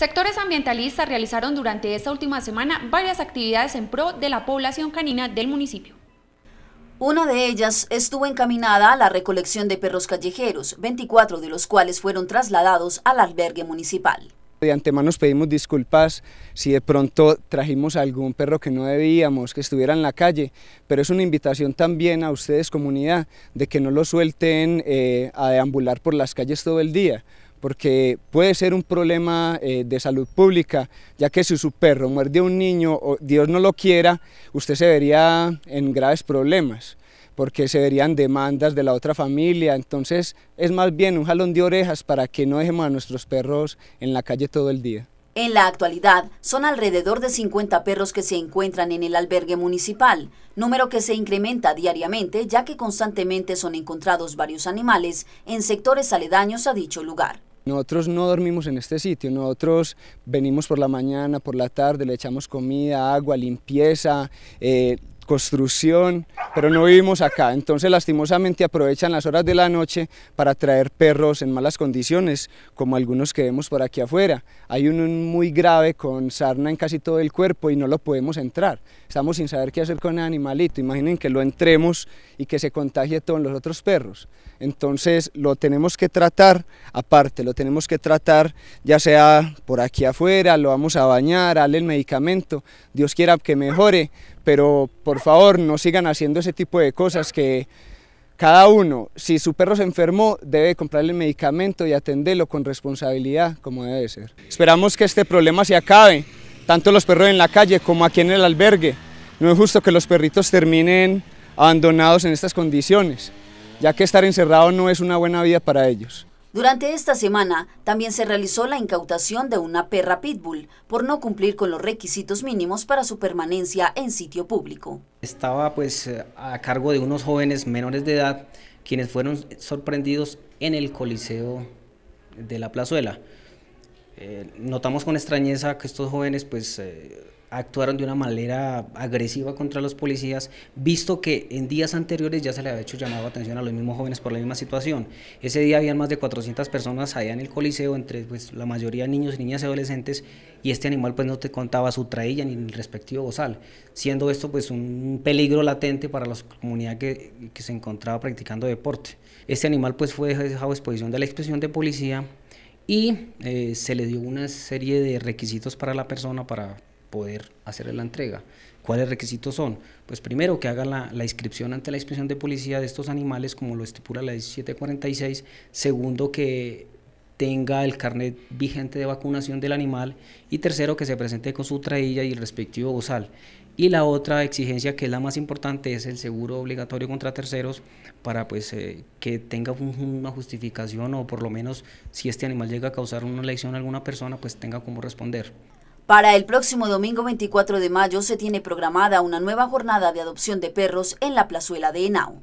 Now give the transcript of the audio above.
Sectores ambientalistas realizaron durante esta última semana varias actividades en pro de la población canina del municipio. Una de ellas estuvo encaminada a la recolección de perros callejeros, 24 de los cuales fueron trasladados al albergue municipal. De antemano nos pedimos disculpas si de pronto trajimos algún perro que no debíamos, que estuviera en la calle, pero es una invitación también a ustedes comunidad de que no lo suelten eh, a deambular por las calles todo el día, porque puede ser un problema eh, de salud pública, ya que si su perro muerde a un niño, o Dios no lo quiera, usted se vería en graves problemas, porque se verían demandas de la otra familia, entonces es más bien un jalón de orejas para que no dejemos a nuestros perros en la calle todo el día. En la actualidad, son alrededor de 50 perros que se encuentran en el albergue municipal, número que se incrementa diariamente ya que constantemente son encontrados varios animales en sectores aledaños a dicho lugar. Nosotros no dormimos en este sitio, nosotros venimos por la mañana, por la tarde, le echamos comida, agua, limpieza, eh, construcción pero no vivimos acá. Entonces, lastimosamente, aprovechan las horas de la noche para traer perros en malas condiciones, como algunos que vemos por aquí afuera. Hay uno muy grave con sarna en casi todo el cuerpo y no lo podemos entrar. Estamos sin saber qué hacer con el animalito. Imaginen que lo entremos y que se contagie todos los otros perros. Entonces, lo tenemos que tratar aparte, lo tenemos que tratar ya sea por aquí afuera, lo vamos a bañar, darle el medicamento, Dios quiera que mejore, pero por favor no sigan haciendo ese tipo de cosas que cada uno, si su perro se enfermó, debe comprarle el medicamento y atenderlo con responsabilidad como debe ser. Esperamos que este problema se acabe, tanto los perros en la calle como aquí en el albergue. No es justo que los perritos terminen abandonados en estas condiciones, ya que estar encerrado no es una buena vida para ellos. Durante esta semana también se realizó la incautación de una perra pitbull por no cumplir con los requisitos mínimos para su permanencia en sitio público. Estaba pues a cargo de unos jóvenes menores de edad quienes fueron sorprendidos en el coliseo de la plazuela. Eh, notamos con extrañeza que estos jóvenes pues eh, actuaron de una manera agresiva contra los policías, visto que en días anteriores ya se le había hecho llamado atención a los mismos jóvenes por la misma situación. Ese día habían más de 400 personas allá en el coliseo, entre pues, la mayoría niños, niñas y adolescentes, y este animal pues no te contaba su trailla ni el respectivo bozal, siendo esto pues un peligro latente para la comunidad que, que se encontraba practicando deporte. Este animal pues fue dejado a exposición de la expresión de policía y eh, se le dio una serie de requisitos para la persona para poder hacer la entrega. ¿Cuáles requisitos son? Pues primero que haga la, inscripción ante la inspección de policía de estos animales, como lo estipula la 1746. Segundo, que tenga el carnet vigente de vacunación del animal. Y tercero, que se presente con su trailla y el respectivo bozal. Y la otra exigencia, que es la más importante, es el seguro obligatorio contra terceros para pues, eh, que tenga una justificación o por lo menos si este animal llega a causar una lesión a alguna persona, pues tenga cómo responder. Para el próximo domingo 24 de mayo se tiene programada una nueva jornada de adopción de perros en la plazuela de Henao.